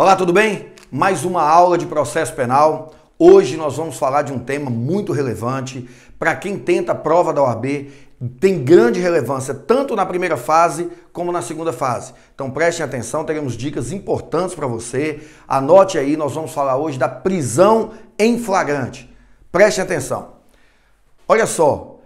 Olá, tudo bem? Mais uma aula de processo penal. Hoje nós vamos falar de um tema muito relevante para quem tenta a prova da OAB, tem grande relevância tanto na primeira fase como na segunda fase. Então prestem atenção, teremos dicas importantes para você. Anote aí, nós vamos falar hoje da prisão em flagrante. Prestem atenção. Olha só,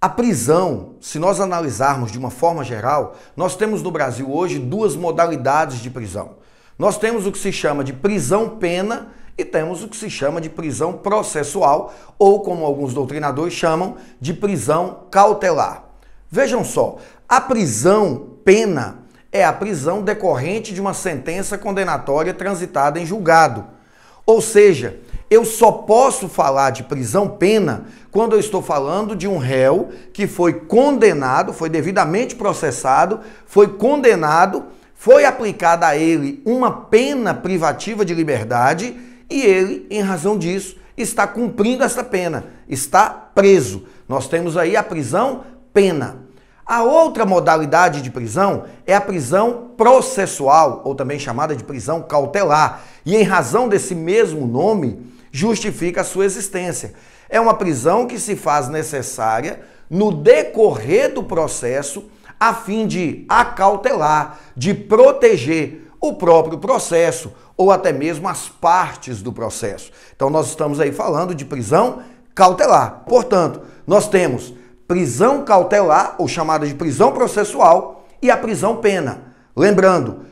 a prisão, se nós analisarmos de uma forma geral, nós temos no Brasil hoje duas modalidades de prisão. Nós temos o que se chama de prisão-pena e temos o que se chama de prisão processual, ou como alguns doutrinadores chamam, de prisão cautelar. Vejam só, a prisão-pena é a prisão decorrente de uma sentença condenatória transitada em julgado. Ou seja, eu só posso falar de prisão-pena quando eu estou falando de um réu que foi condenado, foi devidamente processado, foi condenado foi aplicada a ele uma pena privativa de liberdade e ele, em razão disso, está cumprindo essa pena, está preso. Nós temos aí a prisão pena. A outra modalidade de prisão é a prisão processual, ou também chamada de prisão cautelar, e em razão desse mesmo nome, justifica a sua existência. É uma prisão que se faz necessária no decorrer do processo a fim de acautelar, de proteger o próprio processo ou até mesmo as partes do processo. Então nós estamos aí falando de prisão cautelar. Portanto, nós temos prisão cautelar ou chamada de prisão processual e a prisão pena. Lembrando,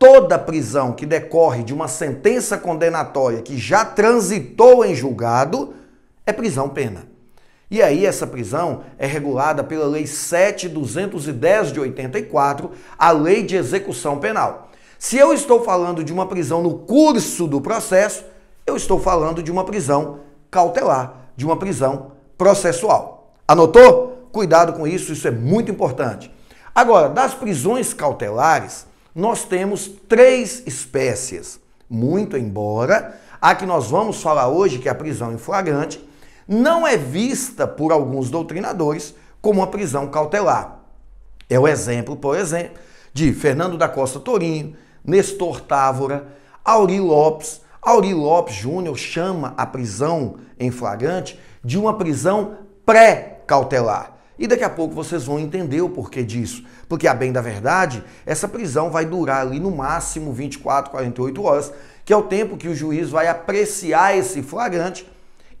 toda prisão que decorre de uma sentença condenatória que já transitou em julgado é prisão pena. E aí essa prisão é regulada pela Lei 7210 de 84, a Lei de Execução Penal. Se eu estou falando de uma prisão no curso do processo, eu estou falando de uma prisão cautelar, de uma prisão processual. Anotou? Cuidado com isso, isso é muito importante. Agora, das prisões cautelares, nós temos três espécies. Muito embora a que nós vamos falar hoje, que é a prisão em flagrante, não é vista por alguns doutrinadores como uma prisão cautelar. É o exemplo, por exemplo, de Fernando da Costa Torinho, Nestor Távora, Auri Lopes. Auri Lopes Júnior chama a prisão em flagrante de uma prisão pré-cautelar. E daqui a pouco vocês vão entender o porquê disso. Porque, a bem da verdade, essa prisão vai durar ali no máximo 24, 48 horas, que é o tempo que o juiz vai apreciar esse flagrante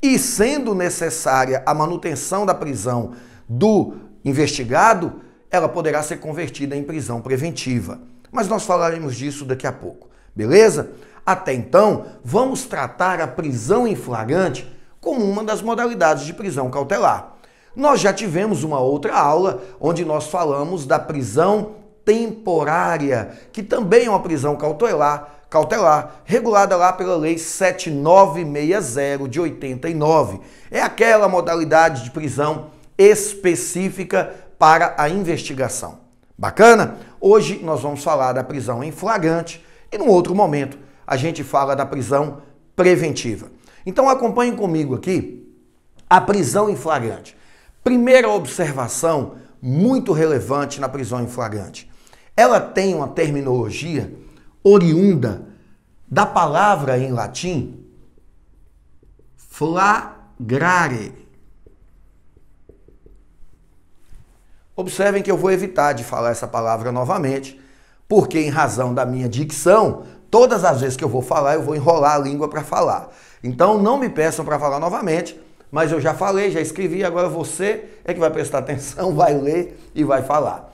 e sendo necessária a manutenção da prisão do investigado, ela poderá ser convertida em prisão preventiva. Mas nós falaremos disso daqui a pouco, beleza? Até então, vamos tratar a prisão em flagrante como uma das modalidades de prisão cautelar. Nós já tivemos uma outra aula onde nós falamos da prisão temporária, que também é uma prisão cautelar, cautelar, regulada lá pela Lei 7960 de 89. É aquela modalidade de prisão específica para a investigação. Bacana? Hoje nós vamos falar da prisão em flagrante e num outro momento a gente fala da prisão preventiva. Então acompanhe comigo aqui a prisão em flagrante. Primeira observação muito relevante na prisão em flagrante. Ela tem uma terminologia oriunda da palavra em latim flagrare. Observem que eu vou evitar de falar essa palavra novamente, porque em razão da minha dicção, todas as vezes que eu vou falar, eu vou enrolar a língua para falar. Então não me peçam para falar novamente, mas eu já falei, já escrevi, agora você é que vai prestar atenção, vai ler e vai falar.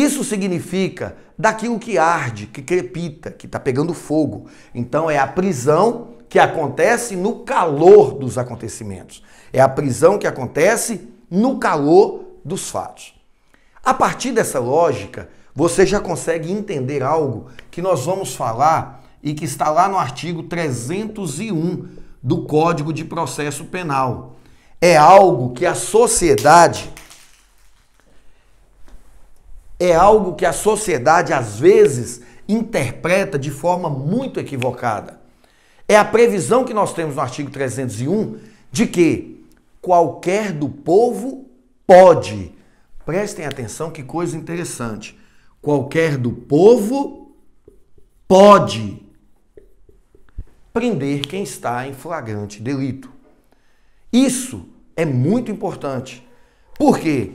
Isso significa daquilo que arde, que crepita, que está pegando fogo. Então é a prisão que acontece no calor dos acontecimentos. É a prisão que acontece no calor dos fatos. A partir dessa lógica, você já consegue entender algo que nós vamos falar e que está lá no artigo 301 do Código de Processo Penal. É algo que a sociedade é algo que a sociedade às vezes interpreta de forma muito equivocada. É a previsão que nós temos no artigo 301 de que qualquer do povo pode. Prestem atenção que coisa interessante. Qualquer do povo pode prender quem está em flagrante delito. Isso é muito importante. Por quê?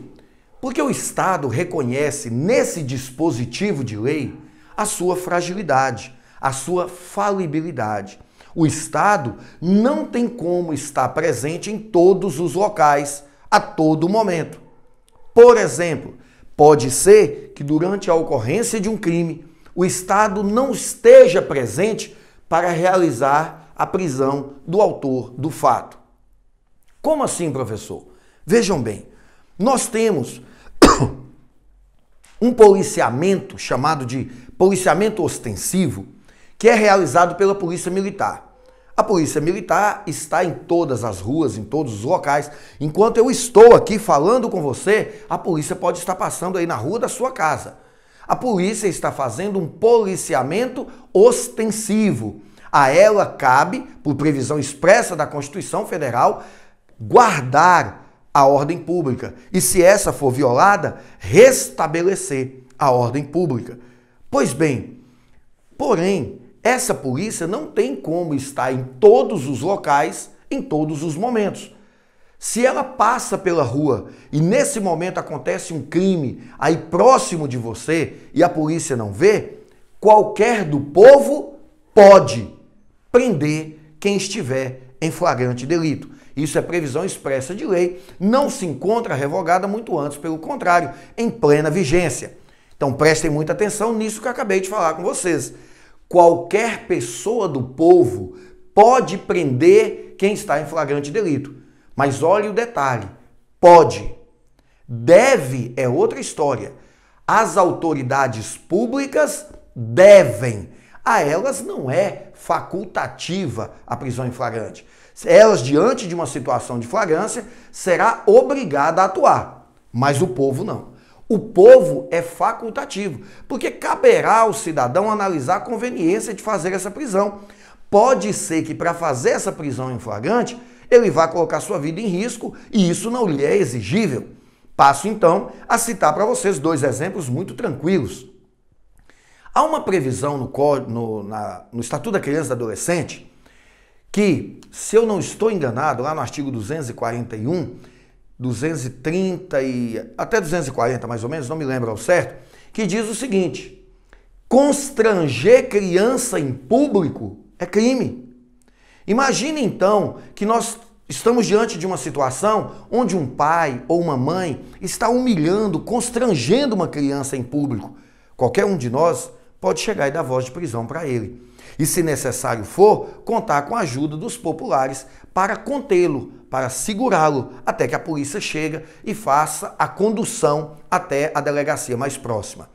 Porque o Estado reconhece nesse dispositivo de lei a sua fragilidade, a sua falibilidade. O Estado não tem como estar presente em todos os locais, a todo momento. Por exemplo, pode ser que durante a ocorrência de um crime, o Estado não esteja presente para realizar a prisão do autor do fato. Como assim, professor? Vejam bem, nós temos um policiamento chamado de policiamento ostensivo, que é realizado pela Polícia Militar. A Polícia Militar está em todas as ruas, em todos os locais. Enquanto eu estou aqui falando com você, a polícia pode estar passando aí na rua da sua casa. A polícia está fazendo um policiamento ostensivo. A ela cabe, por previsão expressa da Constituição Federal, guardar a ordem pública. E se essa for violada, restabelecer a ordem pública. Pois bem, porém, essa polícia não tem como estar em todos os locais, em todos os momentos. Se ela passa pela rua e nesse momento acontece um crime aí próximo de você e a polícia não vê, qualquer do povo pode prender quem estiver em flagrante delito. Isso é previsão expressa de lei, não se encontra revogada muito antes, pelo contrário, em plena vigência. Então prestem muita atenção nisso que eu acabei de falar com vocês. Qualquer pessoa do povo pode prender quem está em flagrante delito. Mas olhe o detalhe: pode. Deve é outra história. As autoridades públicas devem. A elas não é facultativa a prisão em flagrante. Elas, diante de uma situação de flagrância, será obrigada a atuar, mas o povo não. O povo é facultativo, porque caberá ao cidadão analisar a conveniência de fazer essa prisão. Pode ser que para fazer essa prisão em flagrante, ele vá colocar sua vida em risco e isso não lhe é exigível. Passo então a citar para vocês dois exemplos muito tranquilos. Há uma previsão no, no, na, no Estatuto da Criança e do Adolescente que, se eu não estou enganado, lá no artigo 241, 230 e até 240 mais ou menos, não me lembro ao certo, que diz o seguinte: constranger criança em público é crime. Imagine então que nós estamos diante de uma situação onde um pai ou uma mãe está humilhando, constrangendo uma criança em público. Qualquer um de nós pode chegar e dar voz de prisão para ele e, se necessário for, contar com a ajuda dos populares para contê-lo, para segurá-lo, até que a polícia chega e faça a condução até a delegacia mais próxima.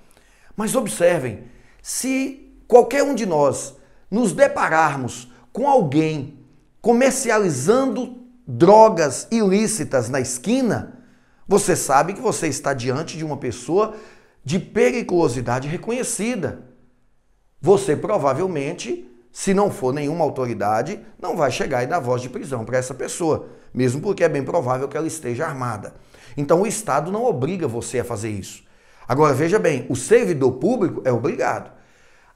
Mas observem, se qualquer um de nós nos depararmos com alguém comercializando drogas ilícitas na esquina, você sabe que você está diante de uma pessoa de periculosidade reconhecida. Você provavelmente, se não for nenhuma autoridade, não vai chegar e dar voz de prisão para essa pessoa, mesmo porque é bem provável que ela esteja armada. Então o Estado não obriga você a fazer isso. Agora veja bem, o servidor público é obrigado.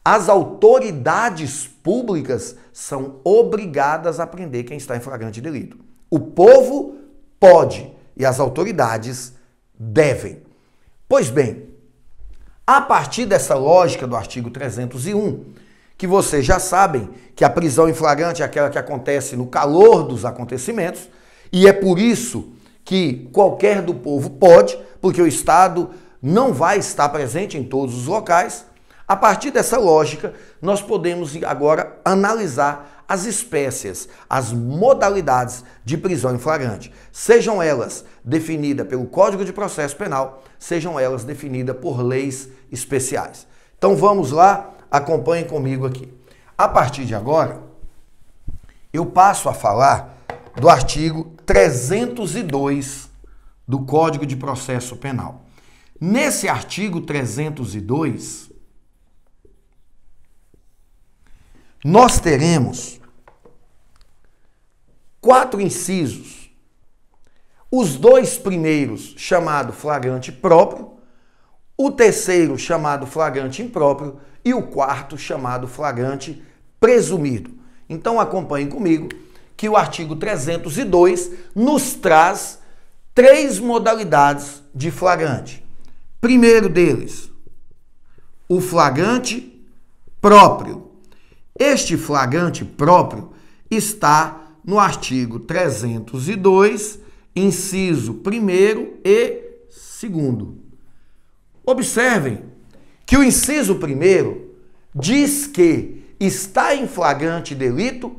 As autoridades públicas são obrigadas a prender quem está em flagrante delito. O povo pode e as autoridades devem. Pois bem, a partir dessa lógica do artigo 301, que vocês já sabem que a prisão em flagrante é aquela que acontece no calor dos acontecimentos, e é por isso que qualquer do povo pode, porque o Estado não vai estar presente em todos os locais. A partir dessa lógica, nós podemos agora analisar as espécies, as modalidades de prisão em flagrante, sejam elas definidas pelo Código de Processo Penal, sejam elas definidas por leis especiais. Então vamos lá, acompanhem comigo aqui. A partir de agora, eu passo a falar do artigo 302 do Código de Processo Penal. Nesse artigo 302, nós teremos quatro incisos. Os dois primeiros chamado flagrante próprio, o terceiro chamado flagrante impróprio e o quarto chamado flagrante presumido. Então acompanhem comigo que o artigo 302 nos traz três modalidades de flagrante. Primeiro deles, o flagrante próprio. Este flagrante próprio está no artigo 302, inciso 1 e 2. Observem que o inciso 1 diz que está em flagrante delito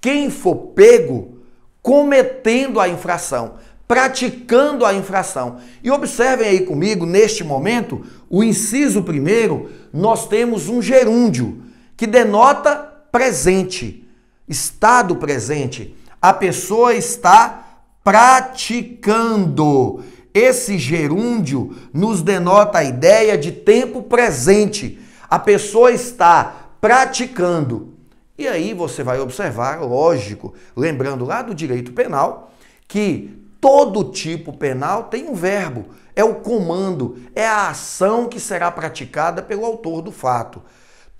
quem for pego cometendo a infração, praticando a infração. E observem aí comigo, neste momento, o inciso 1, nós temos um gerúndio que denota presente estado presente. A pessoa está praticando. Esse gerúndio nos denota a ideia de tempo presente. A pessoa está praticando. E aí você vai observar, lógico, lembrando lá do direito penal, que todo tipo penal tem um verbo, é o comando, é a ação que será praticada pelo autor do fato.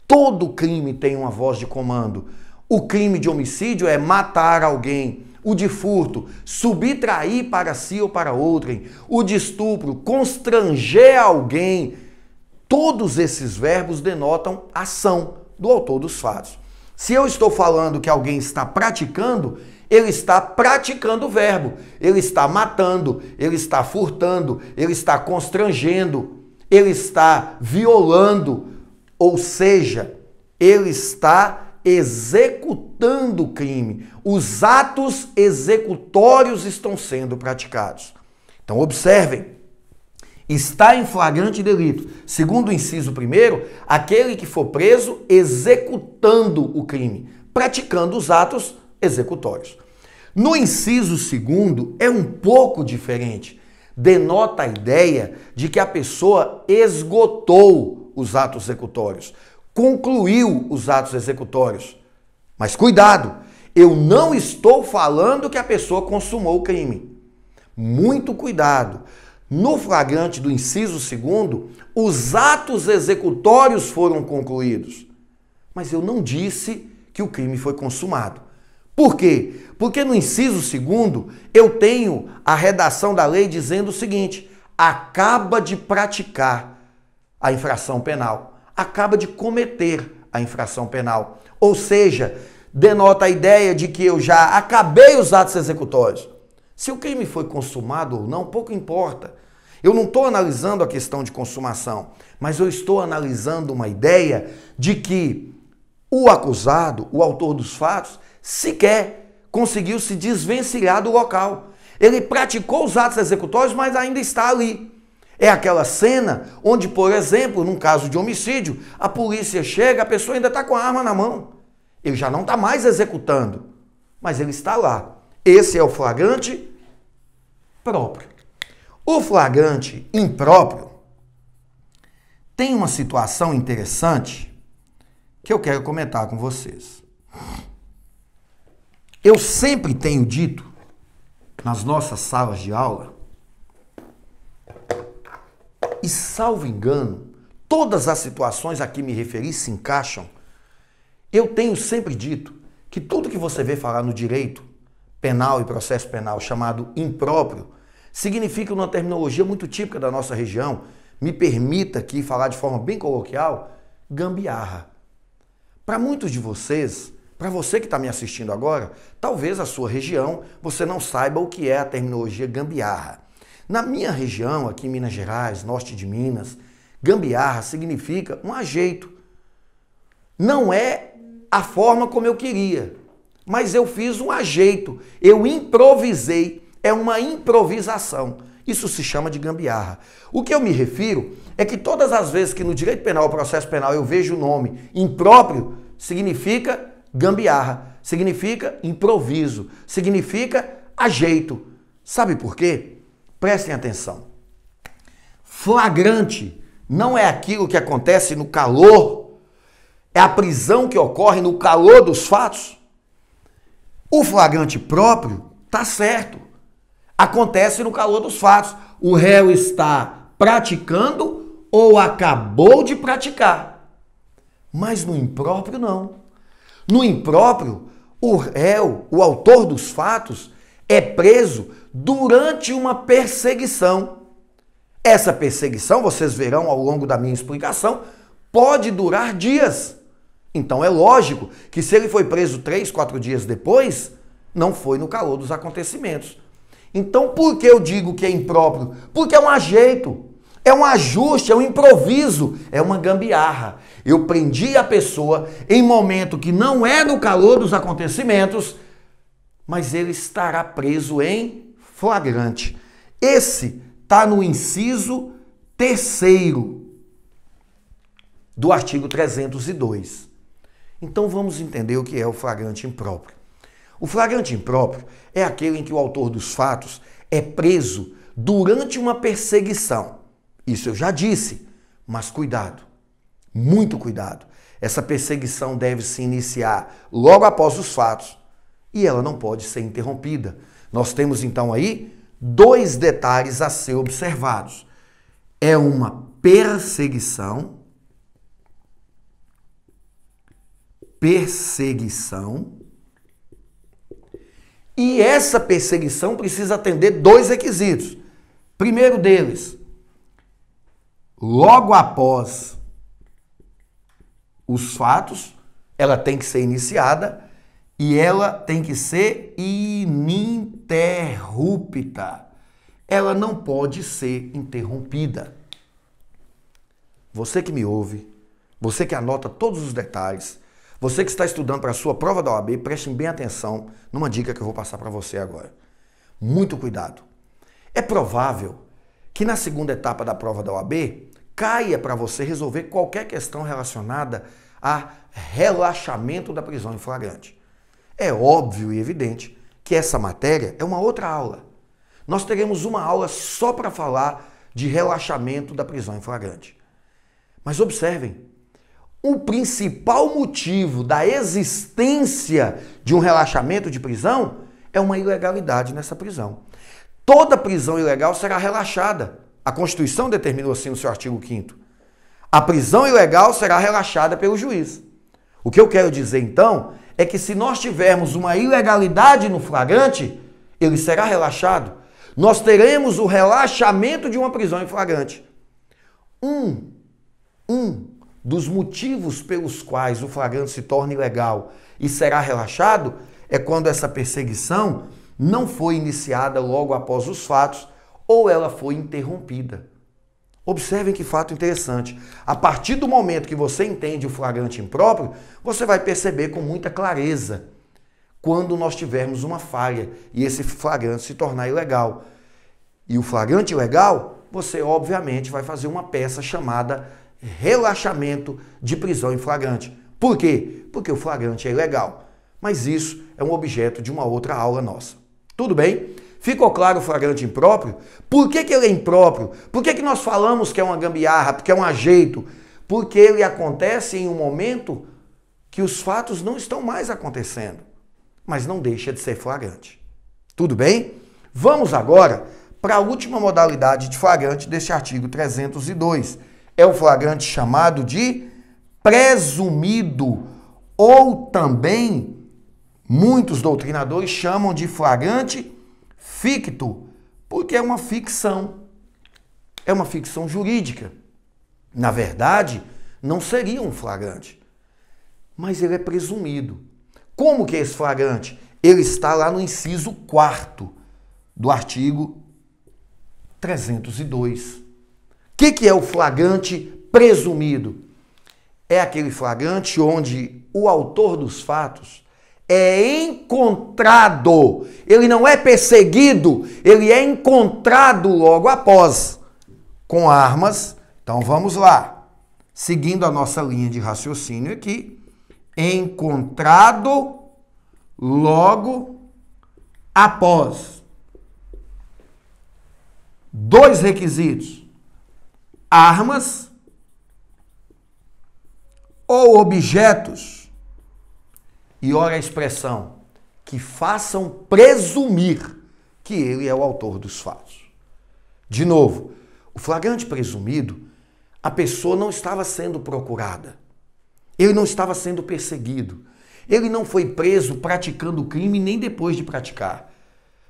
Todo crime tem uma voz de comando. O crime de homicídio é matar alguém. O de furto, subtrair para si ou para outrem. O de estupro, constranger alguém. Todos esses verbos denotam ação do autor dos fatos. Se eu estou falando que alguém está praticando, ele está praticando o verbo. Ele está matando, ele está furtando, ele está constrangendo, ele está violando, ou seja, ele está executando o crime. Os atos executórios estão sendo praticados. Então, observem. Está em flagrante delito. Segundo o inciso primeiro, aquele que for preso executando o crime, praticando os atos executórios. No inciso segundo, é um pouco diferente. Denota a ideia de que a pessoa esgotou os atos executórios concluiu os atos executórios. Mas cuidado, eu não estou falando que a pessoa consumou o crime. Muito cuidado. No flagrante do inciso segundo, os atos executórios foram concluídos. Mas eu não disse que o crime foi consumado. Por quê? Porque no inciso segundo eu tenho a redação da lei dizendo o seguinte: acaba de praticar a infração penal acaba de cometer a infração penal. Ou seja, denota a ideia de que eu já acabei os atos executórios. Se o crime foi consumado ou não, pouco importa. Eu não estou analisando a questão de consumação, mas eu estou analisando uma ideia de que o acusado, o autor dos fatos, sequer conseguiu se desvencilhar do local. Ele praticou os atos executórios, mas ainda está ali. É aquela cena onde, por exemplo, num caso de homicídio, a polícia chega, a pessoa ainda está com a arma na mão. Ele já não está mais executando, mas ele está lá. Esse é o flagrante próprio. O flagrante impróprio tem uma situação interessante que eu quero comentar com vocês. Eu sempre tenho dito nas nossas salas de aula e salvo engano, todas as situações a que me referi se encaixam. Eu tenho sempre dito que tudo que você vê falar no direito penal e processo penal chamado impróprio significa uma terminologia muito típica da nossa região. Me permita aqui falar de forma bem coloquial, gambiarra. Para muitos de vocês, para você que está me assistindo agora, talvez a sua região você não saiba o que é a terminologia gambiarra. Na minha região, aqui em Minas Gerais, norte de Minas, gambiarra significa um ajeito. Não é a forma como eu queria, mas eu fiz um ajeito, eu improvisei, é uma improvisação. Isso se chama de gambiarra. O que eu me refiro é que todas as vezes que no direito penal, processo penal, eu vejo o nome impróprio, significa gambiarra, significa improviso, significa ajeito. Sabe por quê? Prestem atenção. Flagrante não é aquilo que acontece no calor, é a prisão que ocorre no calor dos fatos. O flagrante próprio tá certo. Acontece no calor dos fatos. O réu está praticando ou acabou de praticar. Mas no impróprio não. No impróprio, o réu, o autor dos fatos, é preso durante uma perseguição. Essa perseguição, vocês verão ao longo da minha explicação, pode durar dias. Então é lógico que se ele foi preso três, quatro dias depois, não foi no calor dos acontecimentos. Então por que eu digo que é impróprio? Porque é um ajeito, é um ajuste, é um improviso, é uma gambiarra. Eu prendi a pessoa em momento que não é no calor dos acontecimentos, mas ele estará preso em flagrante. Esse está no inciso terceiro do artigo 302. Então vamos entender o que é o flagrante impróprio. O flagrante impróprio é aquele em que o autor dos fatos é preso durante uma perseguição. Isso eu já disse, mas cuidado, muito cuidado. Essa perseguição deve se iniciar logo após os fatos e ela não pode ser interrompida nós temos então aí dois detalhes a ser observados. É uma perseguição, perseguição, e essa perseguição precisa atender dois requisitos. Primeiro deles, logo após os fatos, ela tem que ser iniciada e ela tem que ser ininterrupta. Ela não pode ser interrompida. Você que me ouve, você que anota todos os detalhes, você que está estudando para a sua prova da OAB, preste bem atenção numa dica que eu vou passar para você agora. Muito cuidado. É provável que na segunda etapa da prova da OAB caia para você resolver qualquer questão relacionada a relaxamento da prisão em flagrante. É óbvio e evidente que essa matéria é uma outra aula. Nós teremos uma aula só para falar de relaxamento da prisão em flagrante. Mas observem, o principal motivo da existência de um relaxamento de prisão é uma ilegalidade nessa prisão. Toda prisão ilegal será relaxada. A Constituição determinou assim no seu artigo 5 A prisão ilegal será relaxada pelo juiz. O que eu quero dizer então é que se nós tivermos uma ilegalidade no flagrante, ele será relaxado. Nós teremos o relaxamento de uma prisão em flagrante. Um, um dos motivos pelos quais o flagrante se torna ilegal e será relaxado é quando essa perseguição não foi iniciada logo após os fatos ou ela foi interrompida. Observem que fato interessante. A partir do momento que você entende o flagrante impróprio, você vai perceber com muita clareza quando nós tivermos uma falha e esse flagrante se tornar ilegal. E o flagrante ilegal, você obviamente vai fazer uma peça chamada relaxamento de prisão em flagrante. Por quê? Porque o flagrante é ilegal. Mas isso é um objeto de uma outra aula nossa. Tudo bem? Ficou claro o flagrante impróprio? Por que, que ele é impróprio? Por que, que nós falamos que é uma gambiarra, que é um ajeito? Porque ele acontece em um momento que os fatos não estão mais acontecendo. Mas não deixa de ser flagrante. Tudo bem? Vamos agora para a última modalidade de flagrante deste artigo 302. É o flagrante chamado de presumido ou também muitos doutrinadores chamam de flagrante Ficto, porque é uma ficção. É uma ficção jurídica. Na verdade, não seria um flagrante. Mas ele é presumido. Como que é esse flagrante? Ele está lá no inciso 4 do artigo 302. O que, que é o flagrante presumido? É aquele flagrante onde o autor dos fatos é encontrado. Ele não é perseguido, ele é encontrado logo após com armas. Então vamos lá. Seguindo a nossa linha de raciocínio aqui, encontrado logo após. Dois requisitos: armas ou objetos e olha a expressão, que façam presumir que ele é o autor dos fatos. De novo, o flagrante presumido, a pessoa não estava sendo procurada, ele não estava sendo perseguido, ele não foi preso praticando o crime nem depois de praticar.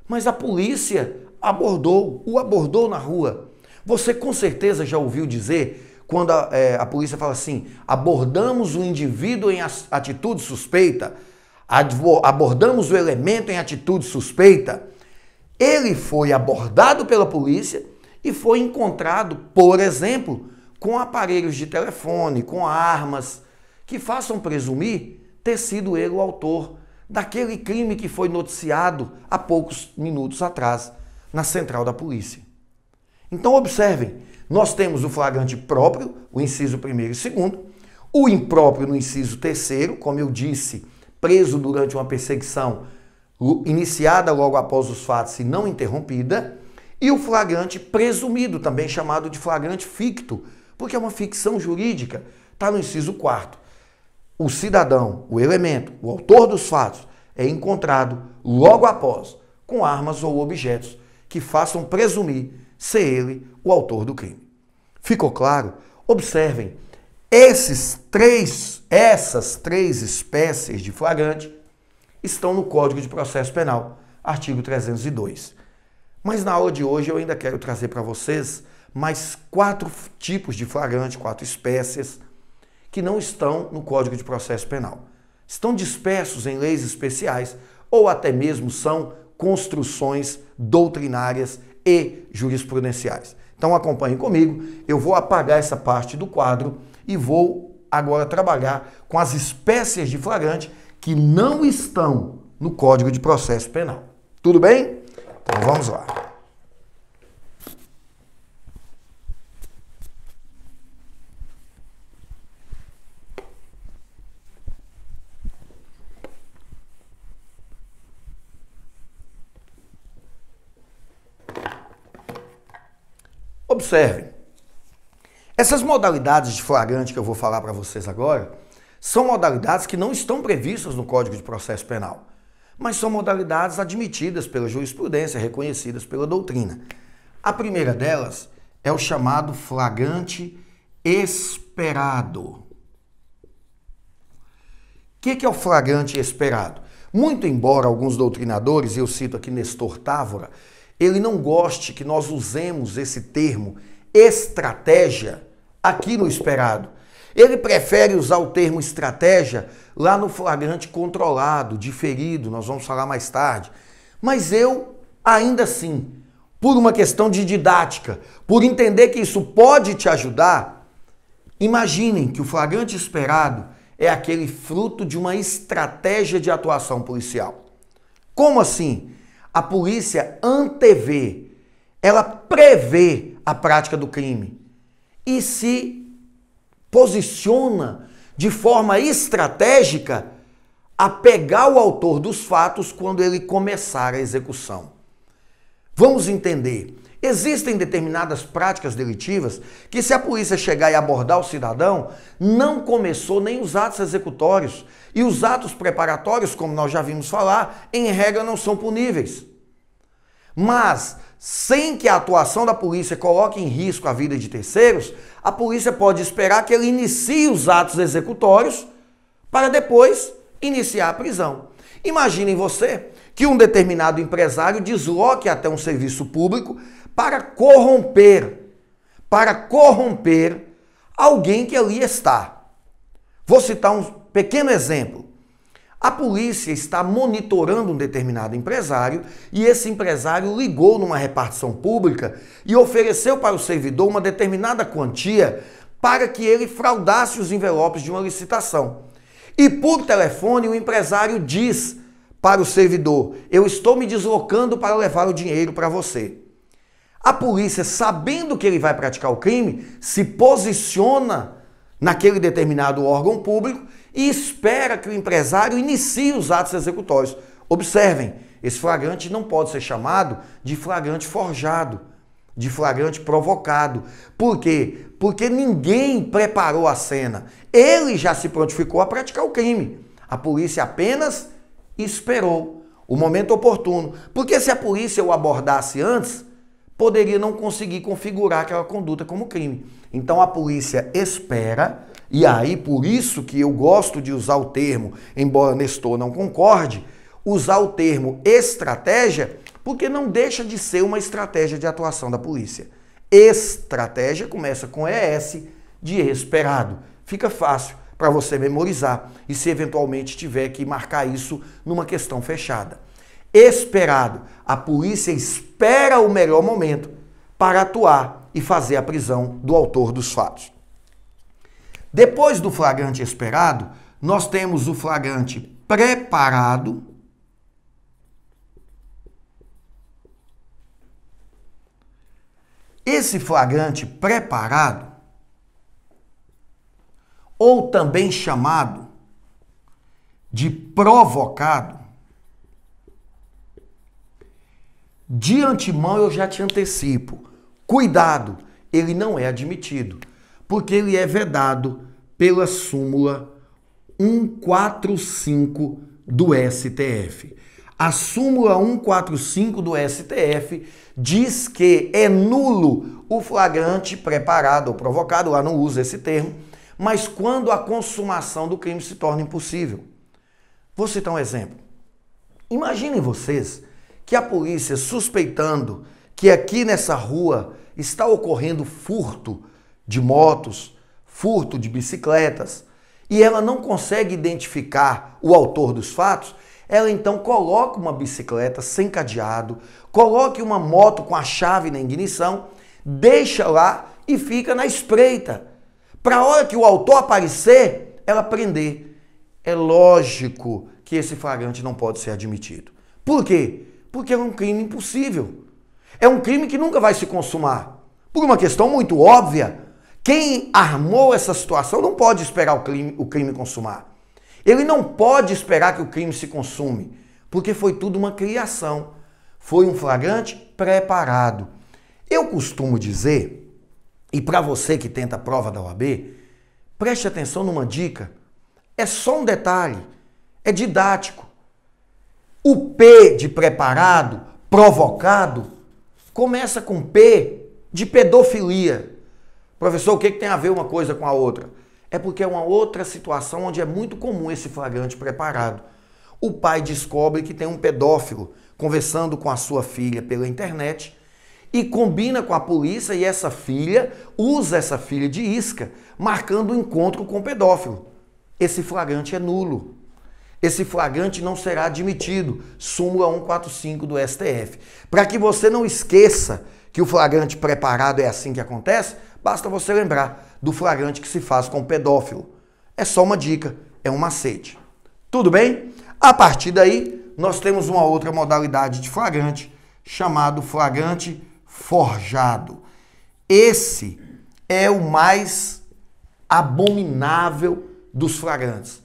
Mas a polícia abordou, o abordou na rua. Você com certeza já ouviu dizer quando a, é, a polícia fala assim, abordamos o indivíduo em atitude suspeita, abordamos o elemento em atitude suspeita, ele foi abordado pela polícia e foi encontrado, por exemplo, com aparelhos de telefone, com armas, que façam presumir ter sido ele o autor daquele crime que foi noticiado há poucos minutos atrás na central da polícia. Então, observem, nós temos o flagrante próprio, o inciso primeiro e segundo, o impróprio no inciso terceiro, como eu disse, preso durante uma perseguição iniciada logo após os fatos e não interrompida, e o flagrante presumido, também chamado de flagrante ficto, porque é uma ficção jurídica, está no inciso quarto. O cidadão, o elemento, o autor dos fatos é encontrado logo após com armas ou objetos que façam presumir ser ele o autor do crime. Ficou claro? Observem, esses três, essas três espécies de flagrante estão no Código de Processo Penal, artigo 302. Mas na aula de hoje eu ainda quero trazer para vocês mais quatro tipos de flagrante, quatro espécies que não estão no Código de Processo Penal. Estão dispersos em leis especiais ou até mesmo são construções doutrinárias e jurisprudenciais. Então acompanhem comigo, eu vou apagar essa parte do quadro e vou agora trabalhar com as espécies de flagrante que não estão no Código de Processo Penal. Tudo bem? Então vamos lá. Observem, essas modalidades de flagrante que eu vou falar para vocês agora são modalidades que não estão previstas no Código de Processo Penal, mas são modalidades admitidas pela jurisprudência, reconhecidas pela doutrina. A primeira delas é o chamado flagrante esperado. O que é o flagrante esperado? Muito embora alguns doutrinadores, e eu cito aqui Nestor Távora, ele não goste que nós usemos esse termo estratégia aqui no esperado. Ele prefere usar o termo estratégia lá no flagrante controlado, diferido, nós vamos falar mais tarde. Mas eu, ainda assim, por uma questão de didática, por entender que isso pode te ajudar, imaginem que o flagrante esperado é aquele fruto de uma estratégia de atuação policial. Como assim? A polícia antevê, ela prevê a prática do crime e se posiciona de forma estratégica a pegar o autor dos fatos quando ele começar a execução. Vamos entender. Existem determinadas práticas delitivas que, se a polícia chegar e abordar o cidadão, não começou nem os atos executórios. E os atos preparatórios, como nós já vimos falar, em regra não são puníveis. Mas, sem que a atuação da polícia coloque em risco a vida de terceiros, a polícia pode esperar que ele inicie os atos executórios para depois iniciar a prisão. Imaginem você que um determinado empresário desloque até um serviço público para corromper, para corromper alguém que ali está. Vou citar um pequeno exemplo. A polícia está monitorando um determinado empresário e esse empresário ligou numa repartição pública e ofereceu para o servidor uma determinada quantia para que ele fraudasse os envelopes de uma licitação. E por telefone o empresário diz para o servidor: Eu estou me deslocando para levar o dinheiro para você. A polícia, sabendo que ele vai praticar o crime, se posiciona naquele determinado órgão público e espera que o empresário inicie os atos executórios. Observem, esse flagrante não pode ser chamado de flagrante forjado, de flagrante provocado. Por quê? Porque ninguém preparou a cena. Ele já se prontificou a praticar o crime. A polícia apenas esperou o momento oportuno. Porque se a polícia o abordasse antes, poderia não conseguir configurar aquela conduta como crime. Então a polícia espera, e aí por isso que eu gosto de usar o termo, embora Nestor não concorde, usar o termo estratégia, porque não deixa de ser uma estratégia de atuação da polícia. Estratégia começa com ES de esperado. Fica fácil para você memorizar e se eventualmente tiver que marcar isso numa questão fechada esperado. A polícia espera o melhor momento para atuar e fazer a prisão do autor dos fatos. Depois do flagrante esperado, nós temos o flagrante preparado. Esse flagrante preparado, ou também chamado de provocado, De antemão eu já te antecipo. Cuidado, ele não é admitido, porque ele é vedado pela súmula 145 do STF. A súmula 145 do STF diz que é nulo o flagrante preparado ou provocado, lá não usa esse termo, mas quando a consumação do crime se torna impossível. Vou citar um exemplo. Imaginem vocês que a polícia, suspeitando que aqui nessa rua está ocorrendo furto de motos, furto de bicicletas, e ela não consegue identificar o autor dos fatos, ela então coloca uma bicicleta sem cadeado, coloca uma moto com a chave na ignição, deixa lá e fica na espreita. Para a hora que o autor aparecer, ela prender. É lógico que esse flagrante não pode ser admitido. Por quê? Porque é um crime impossível. É um crime que nunca vai se consumar. Por uma questão muito óbvia, quem armou essa situação não pode esperar o crime, o crime consumar. Ele não pode esperar que o crime se consume, porque foi tudo uma criação. Foi um flagrante preparado. Eu costumo dizer, e para você que tenta a prova da OAB, preste atenção numa dica. É só um detalhe, é didático. O P de preparado, provocado, começa com P de pedofilia. Professor, o que, é que tem a ver uma coisa com a outra? É porque é uma outra situação onde é muito comum esse flagrante preparado. O pai descobre que tem um pedófilo conversando com a sua filha pela internet e combina com a polícia e essa filha usa essa filha de isca, marcando o um encontro com o pedófilo. Esse flagrante é nulo esse flagrante não será admitido. Súmula 145 do STF. Para que você não esqueça que o flagrante preparado é assim que acontece, basta você lembrar do flagrante que se faz com o pedófilo. É só uma dica, é um macete. Tudo bem? A partir daí, nós temos uma outra modalidade de flagrante, chamado flagrante forjado. Esse é o mais abominável dos flagrantes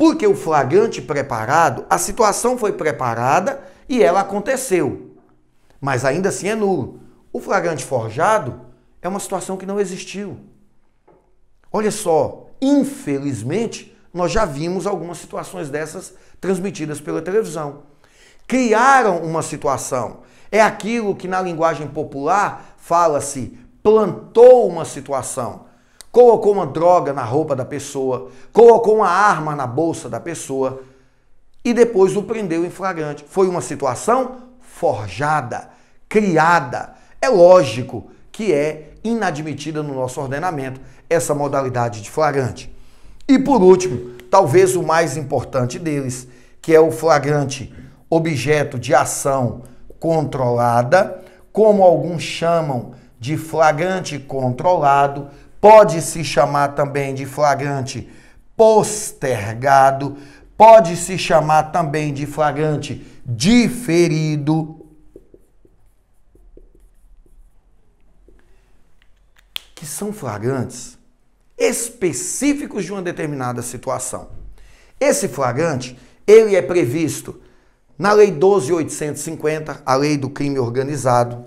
porque o flagrante preparado, a situação foi preparada e ela aconteceu. Mas ainda assim é nulo. O flagrante forjado é uma situação que não existiu. Olha só, infelizmente, nós já vimos algumas situações dessas transmitidas pela televisão. Criaram uma situação. É aquilo que na linguagem popular fala-se plantou uma situação colocou uma droga na roupa da pessoa, colocou uma arma na bolsa da pessoa e depois o prendeu em flagrante. Foi uma situação forjada, criada. É lógico que é inadmitida no nosso ordenamento essa modalidade de flagrante. E por último, talvez o mais importante deles, que é o flagrante objeto de ação controlada, como alguns chamam de flagrante controlado, pode se chamar também de flagrante postergado, pode se chamar também de flagrante diferido. Que são flagrantes específicos de uma determinada situação. Esse flagrante, ele é previsto na Lei 12850, a Lei do Crime Organizado.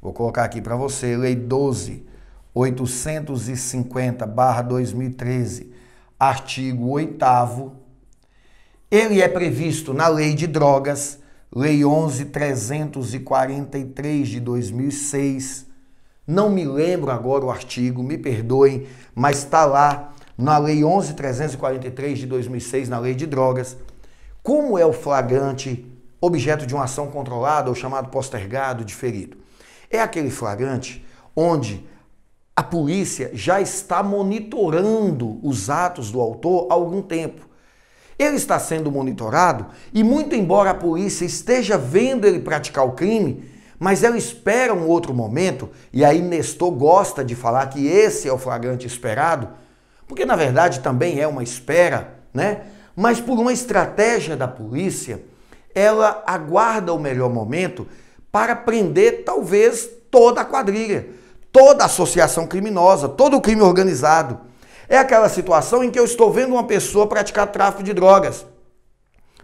Vou colocar aqui para você, Lei 12850. 850-2013, artigo 8 ele é previsto na Lei de Drogas, Lei 11.343 de 2006. Não me lembro agora o artigo, me perdoem, mas está lá na Lei 11.343 de 2006, na Lei de Drogas. Como é o flagrante objeto de uma ação controlada ou chamado postergado, ferido? É aquele flagrante onde a polícia já está monitorando os atos do autor há algum tempo. Ele está sendo monitorado e, muito embora a polícia esteja vendo ele praticar o crime, mas ela espera um outro momento, e aí Nestor gosta de falar que esse é o flagrante esperado, porque na verdade também é uma espera, né? Mas por uma estratégia da polícia, ela aguarda o melhor momento para prender talvez toda a quadrilha toda associação criminosa, todo o crime organizado. É aquela situação em que eu estou vendo uma pessoa praticar tráfico de drogas.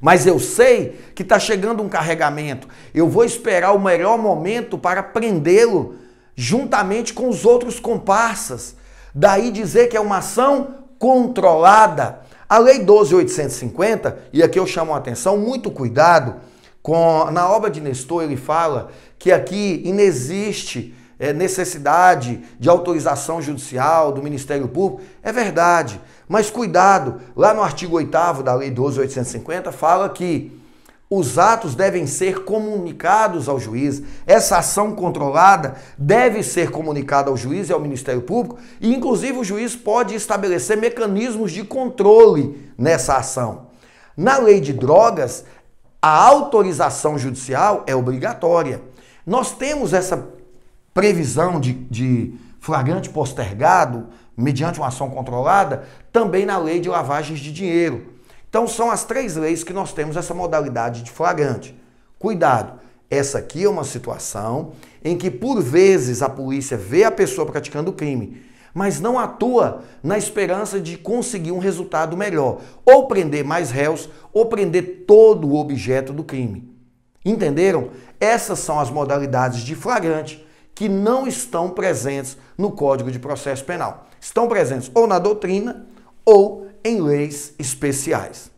Mas eu sei que está chegando um carregamento. Eu vou esperar o melhor momento para prendê-lo juntamente com os outros comparsas. Daí dizer que é uma ação controlada. A Lei 12.850, e aqui eu chamo a atenção, muito cuidado, com, na obra de Nestor ele fala que aqui inexiste é, necessidade de autorização judicial do Ministério Público. É verdade. Mas cuidado, lá no artigo 8 da Lei 12.850 fala que os atos devem ser comunicados ao juiz. Essa ação controlada deve ser comunicada ao juiz e ao Ministério Público, e inclusive o juiz pode estabelecer mecanismos de controle nessa ação. Na lei de drogas, a autorização judicial é obrigatória. Nós temos essa previsão de, de flagrante postergado mediante uma ação controlada, também na lei de lavagens de dinheiro. Então são as três leis que nós temos essa modalidade de flagrante. Cuidado, essa aqui é uma situação em que por vezes a polícia vê a pessoa praticando o crime, mas não atua na esperança de conseguir um resultado melhor, ou prender mais réus, ou prender todo o objeto do crime. Entenderam? Essas são as modalidades de flagrante que não estão presentes no Código de Processo Penal. Estão presentes ou na doutrina ou em leis especiais.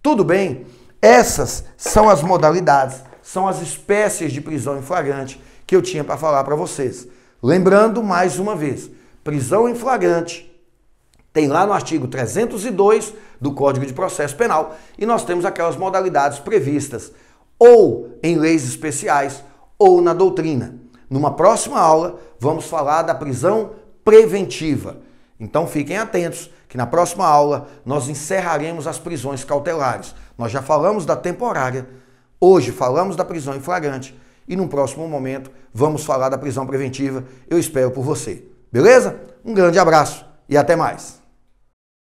Tudo bem? Essas são as modalidades, são as espécies de prisão em flagrante que eu tinha para falar para vocês. Lembrando mais uma vez, prisão em flagrante tem lá no artigo 302 do Código de Processo Penal e nós temos aquelas modalidades previstas ou em leis especiais ou na doutrina. Numa próxima aula, vamos falar da prisão preventiva. Então fiquem atentos que na próxima aula nós encerraremos as prisões cautelares. Nós já falamos da temporária, hoje falamos da prisão em flagrante e num próximo momento vamos falar da prisão preventiva. Eu espero por você. Beleza? Um grande abraço e até mais.